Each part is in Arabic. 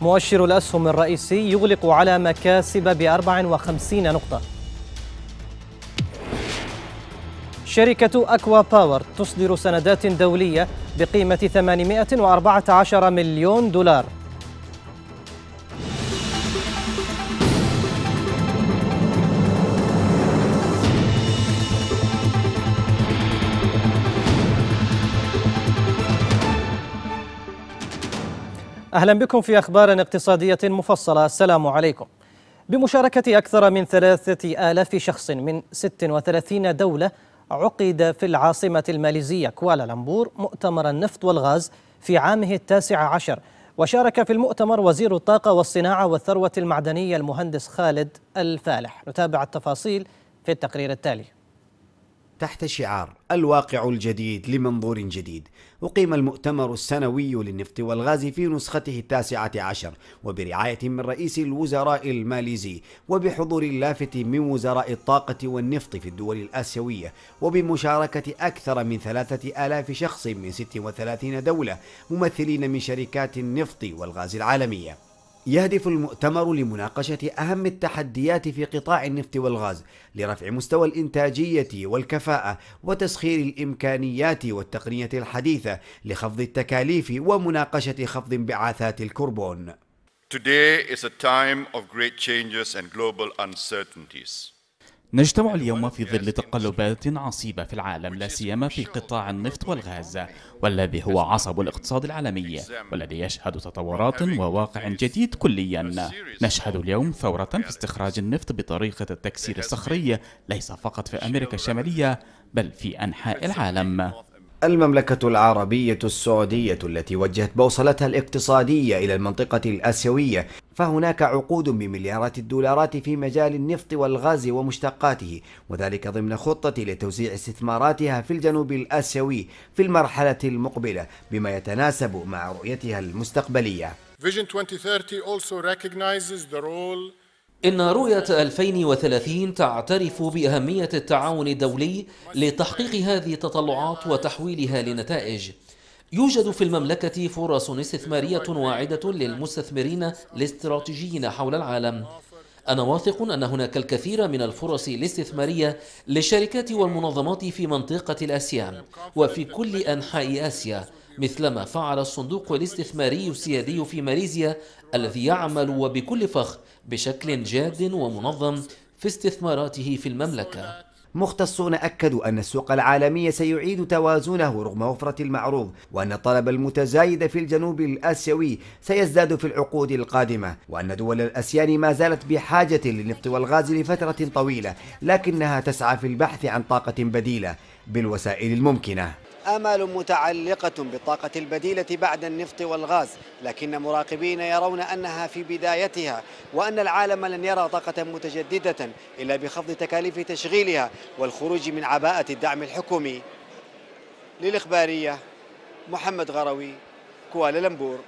مؤشر الأسهم الرئيسي يغلق على مكاسب ب 54 نقطة شركة أكوا باور تصدر سندات دولية بقيمة 814 مليون دولار أهلا بكم في أخبار اقتصادية مفصلة السلام عليكم بمشاركة أكثر من ثلاثة آلاف شخص من 36 دولة عقد في العاصمة الماليزية كوالالمبور مؤتمر النفط والغاز في عامه التاسع عشر وشارك في المؤتمر وزير الطاقة والصناعة والثروة المعدنية المهندس خالد الفالح نتابع التفاصيل في التقرير التالي تحت شعار الواقع الجديد لمنظور جديد أقيم المؤتمر السنوي للنفط والغاز في نسخته التاسعة عشر وبرعاية من رئيس الوزراء الماليزي وبحضور اللافت من وزراء الطاقة والنفط في الدول الآسيوية وبمشاركة أكثر من ثلاثة آلاف شخص من 36 دولة ممثلين من شركات النفط والغاز العالمية يهدف المؤتمر لمناقشة أهم التحديات في قطاع النفط والغاز لرفع مستوى الإنتاجية والكفاءة وتسخير الإمكانيات والتقنية الحديثة لخفض التكاليف ومناقشة خفض انبعاثات الكربون. Today is a time of great changes and global uncertainties. نجتمع اليوم في ظل تقلبات عصيبة في العالم لا سيما في قطاع النفط والغاز والذي هو عصب الاقتصاد العالمي والذي يشهد تطورات وواقع جديد كليا نشهد اليوم ثورة في استخراج النفط بطريقة التكسير الصخري ليس فقط في أمريكا الشمالية بل في أنحاء العالم المملكة العربية السعودية التي وجهت بوصلتها الاقتصادية إلى المنطقة الآسيوية فهناك عقود بمليارات الدولارات في مجال النفط والغاز ومشتقاته وذلك ضمن خطة لتوزيع استثماراتها في الجنوب الآسيوي في المرحلة المقبلة بما يتناسب مع رؤيتها المستقبلية Vision 2030 also recognizes the role إن رؤية 2030 تعترف بأهمية التعاون الدولي لتحقيق هذه التطلعات وتحويلها لنتائج يوجد في المملكة فرص استثمارية واعدة للمستثمرين الاستراتيجيين حول العالم أنا واثق أن هناك الكثير من الفرص الاستثمارية للشركات والمنظمات في منطقة الآسيان وفي كل أنحاء آسيا مثلما فعل الصندوق الاستثماري السيادي في ماليزيا الذي يعمل وبكل فخ بشكل جاد ومنظم في استثماراته في المملكة مختصون أكدوا أن السوق العالمي سيعيد توازنه رغم وفرة المعروض وأن الطلب المتزايد في الجنوب الآسيوي سيزداد في العقود القادمة وأن دول الأسيان ما زالت بحاجة للنفط والغاز لفترة طويلة لكنها تسعى في البحث عن طاقة بديلة بالوسائل الممكنة آمال متعلقة بالطاقة البديلة بعد النفط والغاز لكن مراقبين يرون أنها في بدايتها وأن العالم لن يرى طاقة متجددة إلا بخفض تكاليف تشغيلها والخروج من عباءة الدعم الحكومي للإخبارية محمد غروي كوالالمبور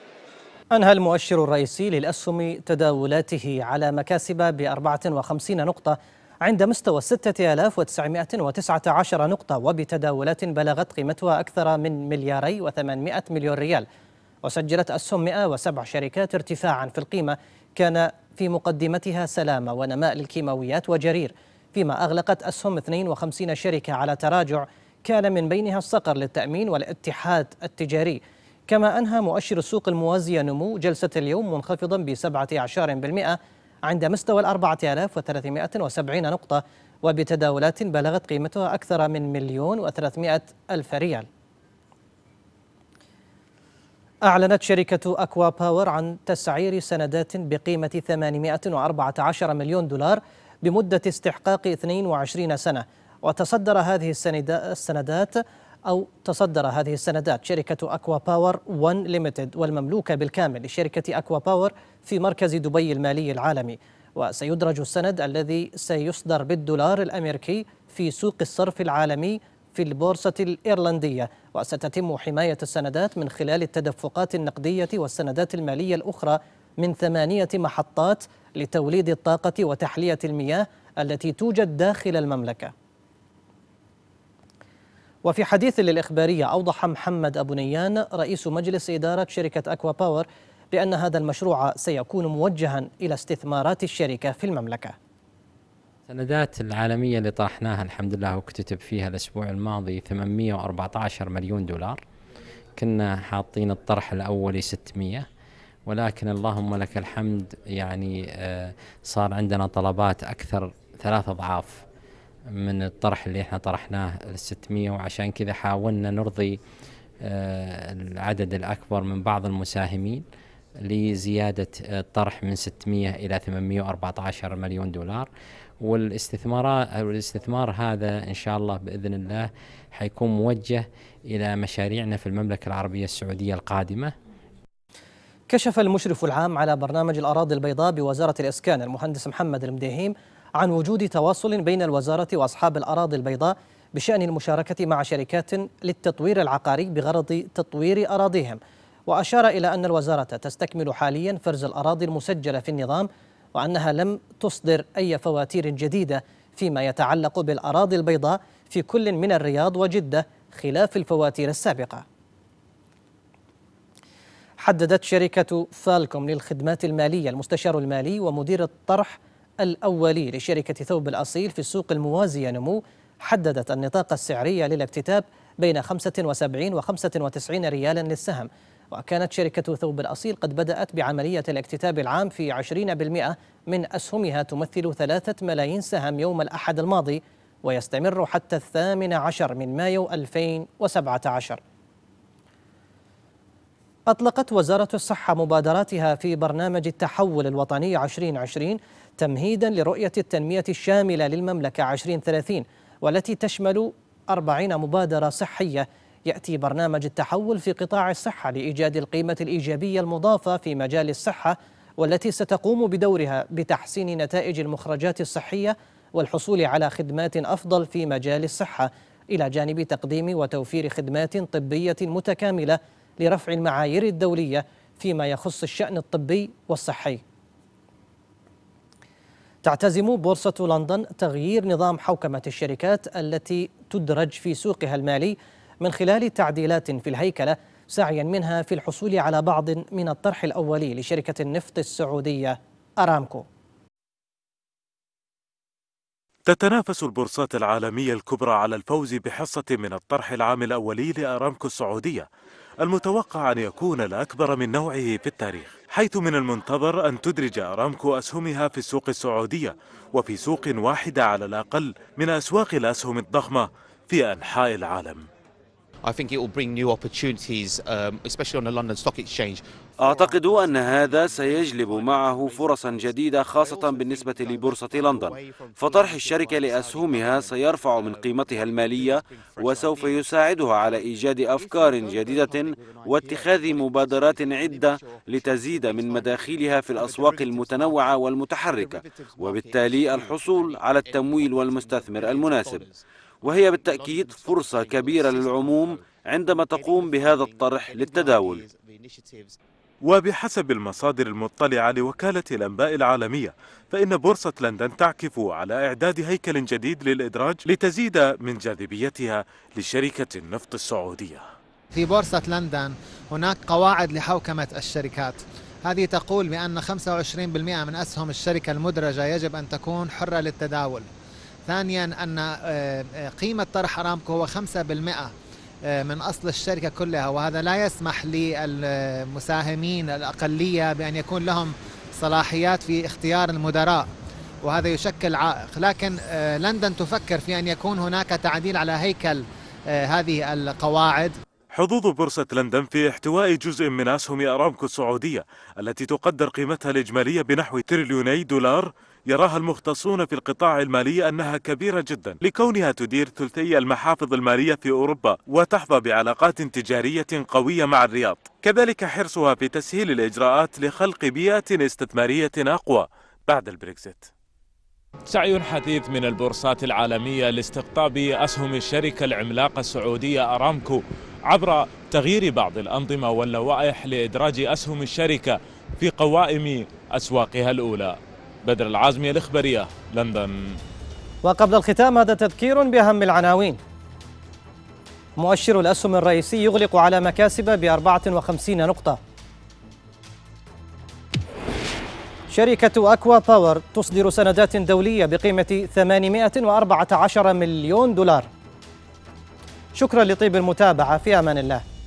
أنهى المؤشر الرئيسي للأسهم تداولاته على مكاسب ب 54 نقطة عند مستوى 6919 نقطة وبتداولات بلغت قيمتها أكثر من ملياري و800 مليون ريال وسجلت أسهم 107 شركات ارتفاعا في القيمة كان في مقدمتها سلامة ونماء للكيماويات وجرير فيما أغلقت أسهم 52 شركة على تراجع كان من بينها الصقر للتأمين والاتحاد التجاري كما أنهى مؤشر السوق الموازية نمو جلسة اليوم منخفضا بسبعة عشر بالمئة عند مستوى ال 4370 نقطة وبتداولات بلغت قيمتها أكثر من مليون و300 ألف ريال أعلنت شركة أكوا باور عن تسعير سندات بقيمة 814 مليون دولار بمدة استحقاق 22 سنة وتصدر هذه السندات أو تصدر هذه السندات شركة أكوا باور 1 ليمتد والمملوكة بالكامل لشركة أكوا باور في مركز دبي المالي العالمي وسيدرج السند الذي سيصدر بالدولار الأمريكي في سوق الصرف العالمي في البورصة الإيرلندية وستتم حماية السندات من خلال التدفقات النقدية والسندات المالية الأخرى من ثمانية محطات لتوليد الطاقة وتحلية المياه التي توجد داخل المملكة وفي حديث للإخبارية أوضح محمد أبو نيان رئيس مجلس إدارة شركة أكوا باور بأن هذا المشروع سيكون موجها إلى استثمارات الشركة في المملكة السندات العالمية اللي طرحناها الحمد لله وكتتب فيها الأسبوع الماضي 814 مليون دولار كنا حاطين الطرح الأولي 600 ولكن اللهم لك الحمد يعني آه، صار عندنا طلبات أكثر ثلاث أضعاف من الطرح اللي احنا طرحناه ال 600 وعشان كذا حاولنا نرضي آه، العدد الاكبر من بعض المساهمين لزياده الطرح من 600 الى 814 مليون دولار والاستثمار والاستثمار هذا ان شاء الله باذن الله حيكون موجه الى مشاريعنا في المملكه العربيه السعوديه القادمه كشف المشرف العام على برنامج الأراضي البيضاء بوزارة الإسكان المهندس محمد المديهيم عن وجود تواصل بين الوزارة وأصحاب الأراضي البيضاء بشأن المشاركة مع شركات للتطوير العقاري بغرض تطوير أراضيهم وأشار إلى أن الوزارة تستكمل حاليا فرز الأراضي المسجلة في النظام وأنها لم تصدر أي فواتير جديدة فيما يتعلق بالأراضي البيضاء في كل من الرياض وجدة خلاف الفواتير السابقة حددت شركة فالكوم للخدمات المالية المستشار المالي ومدير الطرح الأولي لشركة ثوب الأصيل في السوق الموازية نمو حددت النطاق السعري للاكتتاب بين 75 و 95 ريالا للسهم وكانت شركة ثوب الأصيل قد بدأت بعملية الاكتتاب العام في 20% من أسهمها تمثل 3 ملايين سهم يوم الأحد الماضي ويستمر حتى الثامن عشر من مايو 2017 أطلقت وزارة الصحة مبادراتها في برنامج التحول الوطني 2020 تمهيدا لرؤية التنمية الشاملة للمملكة 2030 والتي تشمل 40 مبادرة صحية يأتي برنامج التحول في قطاع الصحة لإيجاد القيمة الإيجابية المضافة في مجال الصحة والتي ستقوم بدورها بتحسين نتائج المخرجات الصحية والحصول على خدمات أفضل في مجال الصحة إلى جانب تقديم وتوفير خدمات طبية متكاملة لرفع المعايير الدولية فيما يخص الشأن الطبي والصحي تعتزم بورصة لندن تغيير نظام حوكمة الشركات التي تدرج في سوقها المالي من خلال تعديلات في الهيكلة سعيا منها في الحصول على بعض من الطرح الأولي لشركة النفط السعودية أرامكو تتنافس البورصات العالمية الكبرى على الفوز بحصة من الطرح العام الأولي لأرامكو السعودية المتوقع أن يكون الأكبر من نوعه في التاريخ حيث من المنتظر أن تدرج أرامكو أسهمها في السوق السعودية وفي سوق واحدة على الأقل من أسواق الأسهم الضخمة في أنحاء العالم I think it will bring new opportunities um, especially on the London Stock Exchange. أعتقد أن هذا سيجلب معه فرصا جديدة خاصة بالنسبة لبورصة لندن فطرح الشركة لأسهمها سيرفع من قيمتها المالية وسوف يساعدها على إيجاد أفكار جديدة واتخاذ مبادرات عدة لتزيد من مداخلها في الأسواق المتنوعة والمتحركة وبالتالي الحصول على التمويل والمستثمر المناسب وهي يعني بالتأكيد فرصة كبيرة للعموم عندما تقوم بهذا الطرح للتداول وبحسب المصادر المطلعة لوكالة الأنباء العالمية فإن بورصة لندن تعكف على إعداد هيكل جديد للإدراج لتزيد من جاذبيتها لشركة النفط السعودية في بورصة لندن هناك قواعد لحوكمة الشركات هذه تقول بأن 25% من أسهم الشركة المدرجة يجب أن تكون حرة للتداول ثانيا أن آه، آه، قيمة طرح أرامكو هو 5% آه، من أصل الشركة كلها وهذا لا يسمح للمساهمين الأقلية بأن يكون لهم صلاحيات في اختيار المدراء وهذا يشكل عائق لكن لندن تفكر في أن يكون هناك تعديل على هيكل هذه القواعد حظوظ بورصة لندن في احتواء جزء من أسهم أرامكو السعودية التي تقدر قيمتها الإجمالية بنحو تريليوني دولار يراها المختصون في القطاع المالي أنها كبيرة جدا لكونها تدير ثلثي المحافظ المالية في أوروبا وتحظى بعلاقات تجارية قوية مع الرياض كذلك حرصها في تسهيل الإجراءات لخلق بيئة استثمارية أقوى بعد البريكزيت سعي حثيث من البورصات العالمية لاستقطاب أسهم الشركة العملاقة السعودية أرامكو عبر تغيير بعض الأنظمة واللوائح لإدراج أسهم الشركة في قوائم أسواقها الأولى بدر العازمي الإخبارية لندن وقبل الختام هذا تذكير بأهم العناوين مؤشر الأسهم الرئيسي يغلق على مكاسب ب 54 نقطة شركة أكوا باور تصدر سندات دولية بقيمة 814 مليون دولار شكرا لطيب المتابعة في أمان الله